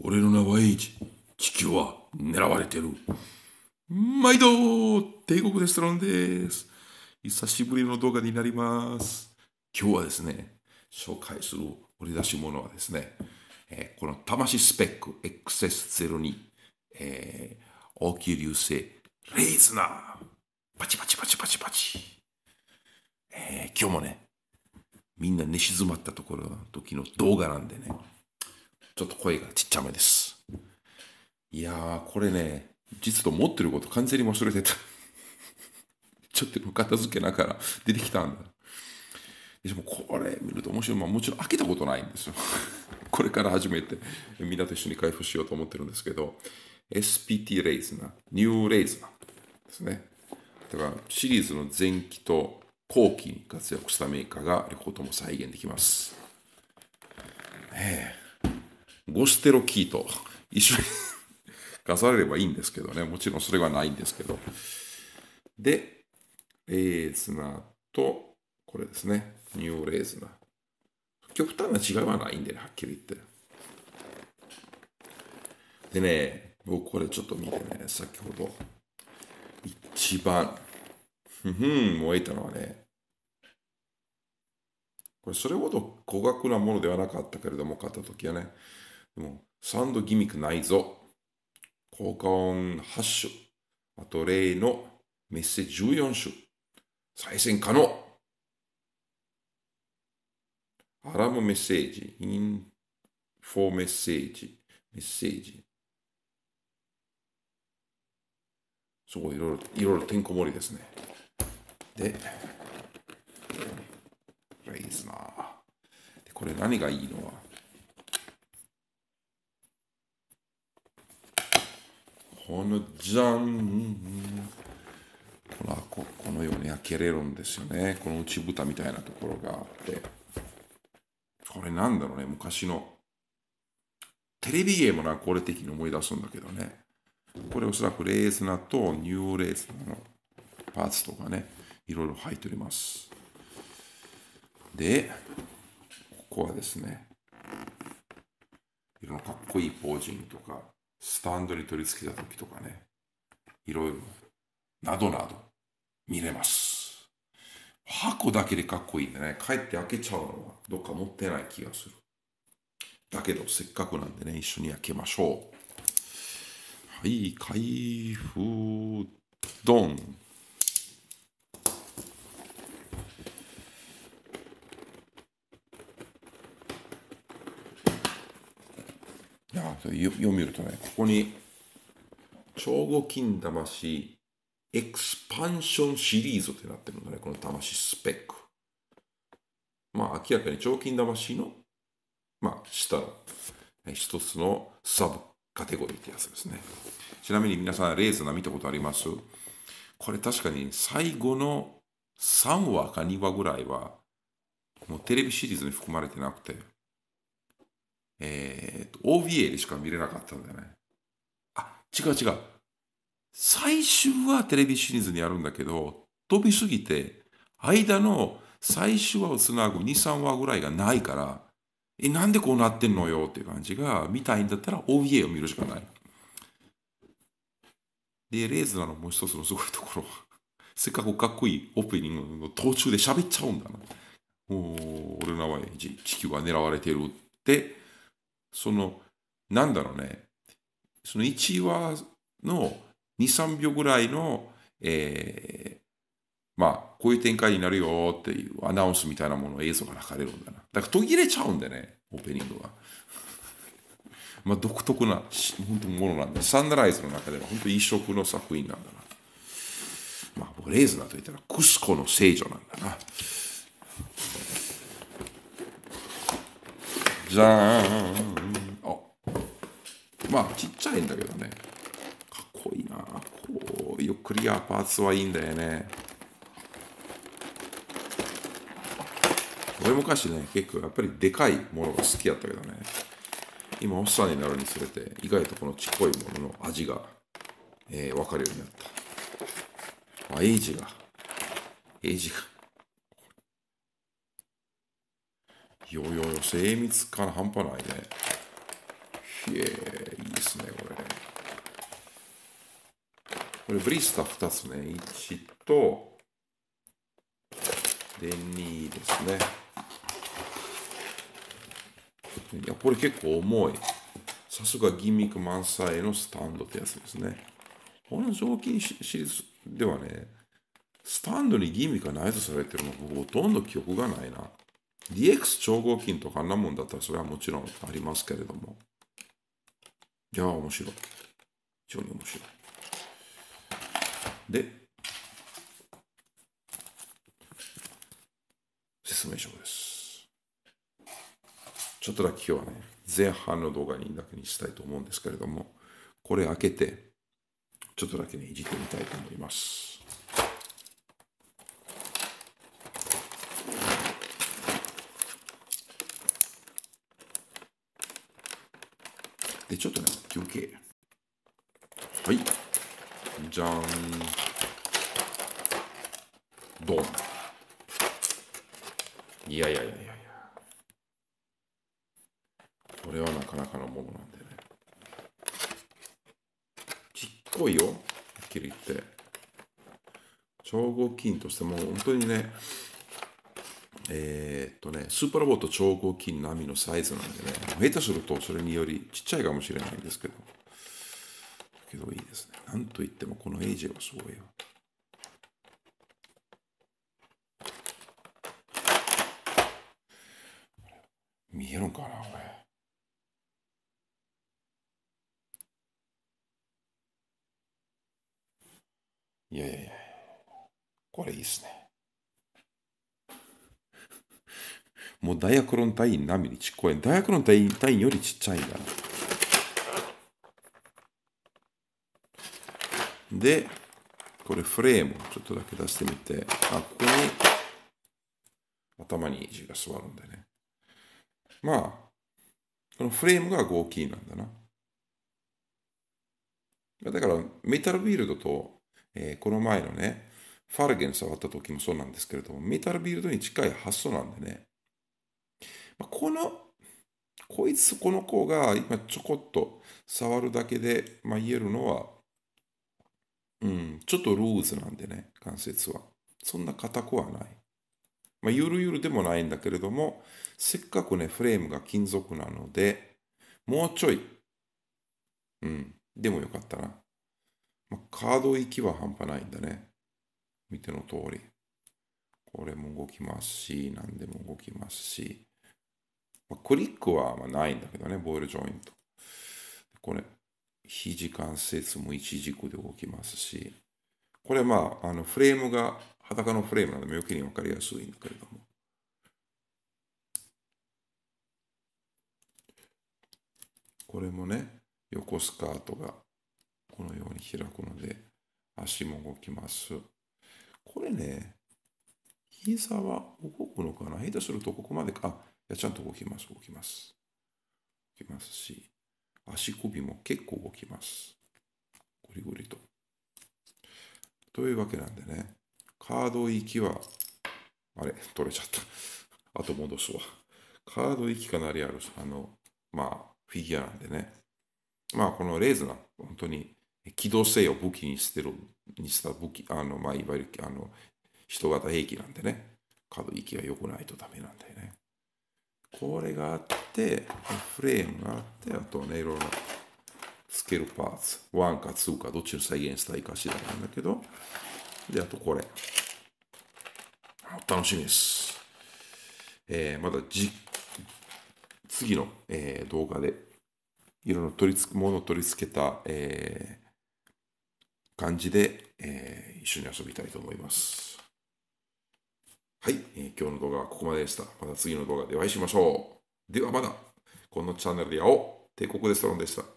俺の名は H。地球は狙われてる。毎度帝国レストランです。久しぶりの動画になります。今日はですね、紹介する掘り出し物はですね、えー、この魂スペック XS02、えー、大きい流星レイズナー。パチパチパチパチパチ。えー、今日もね、みんな寝静まったところの時の動画なんでね、ちょっと声がちっちゃめです。いやー、これね、実と持ってること完全に忘れてた。ちょっと片付けながら出てきたんだ。でもこれ見ると面白い。まあもちろん開けたことないんですよ。これから初めてみんなと一緒に開封しようと思ってるんですけど、SPT レイズナー、ニューレイズナーですね。だからシリーズの前期と後期に活躍したメーカーが両方とも再現できます。え。ゴステロキーと一緒に出されればいいんですけどね。もちろんそれはないんですけど。で、レーズナーと、これですね。ニューレーズナー。極端な違いはないんでね、はっきり言って。でね、僕これちょっと見てね、先ほど、一番、ふふん、燃えたのはね、これそれほど高額なものではなかったけれども、買った時はね、でも、サウンドギミックないぞ。効果音8種。あと、例のメッセージ14種。再選可能。アラームメッセージ、インフォーメッセージ、メッセージ。すごいいろいろ、いろいろてんこ盛りですね。で、これいいー。すな。で、これ何がいいのは、このジャンほらここのように開けれるんですよねこの内蓋みたいなところがあってこれなんだろうね昔のテレビゲームなんか的に思い出すんだけどねこれおそらくレースナとニューレースナのパーツとかねいろいろ入っておりますでここはですねいろんなかっこいいポージングとかスタンドに取り付けた時とかね、いろいろ、などなど見れます。箱だけでかっこいいんでね、帰って開けちゃうのはどっか持ってない気がする。だけど、せっかくなんでね、一緒に開けましょう。はい、開封ドン。読みるとね、ここに、超合金魂エクスパンションシリーズってなってるんだね、この魂スペック。まあ、明らかに超金魂の、まあ、下、一つのサブカテゴリーってやつですね。ちなみに皆さん、レーズナ見たことありますこれ確かに最後の3話か2話ぐらいは、もうテレビシリーズに含まれてなくて、えー、OVA でしか見れなかったんだよね。あ、違う違う。最終はテレビシリーズにあるんだけど、飛びすぎて、間の最終話をつなぐ2、3話ぐらいがないから、え、なんでこうなってんのよっていう感じが、見たいんだったら OVA を見るしかない。で、レーズナのもう一つのすごいところは、せっかくかっこいいオープニングの途中で喋っちゃうんだな。もう、俺の名前、地球は狙われてるって、その、なんだろうね、その1話の2、3秒ぐらいの、えー、まあ、こういう展開になるよっていうアナウンスみたいなもの映像が流れるんだな。だから途切れちゃうんでね、オープニングが。まあ、独特な、本当ものなんだ。サンダライズの中では本当異色の作品なんだな。まあ、僕、レーズナと言ったら、クスコの聖女なんだな。じゃーん。まあちっちゃいんだけどねかっこいいなこういうクリアパーツはいいんだよね俺昔ね結構やっぱりでかいものが好きやったけどね今おっさんになるにつれて意外とこのちっこいものの味が、えー、分かるようになったあエイジがエイジがよよよ精密感半端ないねいえ、いいですね、これ。これ、ブリスタ2つね。1と、で、2ですね。いや、これ結構重い。さすがギミック満載のスタンドってやつですね。この雑巾シリーズではね、スタンドにギミックが内蔵されてるのほとんど記憶がないな。DX 超合金とかあんなもんだったらそれはもちろんありますけれども。いや面白い。非常に面白い。で、説明書です。ちょっとだけ今日はね、前半の動画にだけにしたいと思うんですけれども、これ開けて、ちょっとだけね、いじってみたいと思います。で、ちょっとね、休憩。はい。じゃーん。ドン。いやいやいやいやいや。これはなかなかのものなんでね。ちっこいよ。はっきり言って。超合金としても、本当にね、えー、っとね、スーパーロボット超合金並みのサイズなんでね、下手するとそれによりちっちゃいかもしれないんですけど、けどいいですね。なんといってもこのエイジェはすごいよ。見えるんかな、これ。いやいやいや、これいいっすね。もうダイヤクロン単位並みにちっこい。ダイアクロン単位よりちっちゃいんだな。で、これフレームちょっとだけ出してみて、あ、ここに頭に字が座るんだね。まあ、このフレームが合金なんだな。だから、メタルビールドと、えー、この前のね、ファルゲン触った時もそうなんですけれども、メタルビールドに近い発想なんでね、このこいつこの子が今ちょこっと触るだけで、まあ、言えるのは、うん、ちょっとルーズなんでね、関節は。そんな硬くはない。まあ、ゆるゆるでもないんだけれども、せっかくね、フレームが金属なので、もうちょい、うん、でもよかったな。まあ、カード行きは半端ないんだね。見ての通り。これも動きますし、何でも動きますし。まあ、クリックはまないんだけどね、ボイルジョイント。これ、肘関節も一軸で動きますし、これまあ、あのフレームが、裸のフレームなので、余計に分かりやすいんだけれども。これもね、横スカートがこのように開くので、足も動きます。これね、膝は動くのかな下手するとここまでか。あやちゃんと動きます、動きます。動きますし、足首も結構動きます。ゴリゴリと。というわけなんでね、カード行きは、あれ、取れちゃった。後戻すわ。カード行きかなりある、あの、まあ、フィギュアなんでね。まあ、このレーズナー、本当に、機動性を武器にしてる、にした武器、あの、まあ、いわゆる、あの、人型兵器なんでね、カード行きは良くないとダメなんだよね。これがあって、フレームがあって、あとはね、いろいろなつけるパーツ。1か2かどっちを再現したいか次第なんだけど。で、あとこれ。楽しみです。えー、まだじ、次の、えー、動画で、いろいろ取り付け、物を取り付けた、えー、感じで、えー、一緒に遊びたいと思います。はい、えー、今日の動画はここまででした。また次の動画でお会いしましょう。ではまだ、このチャンネルで会おう。帝国レストランでした。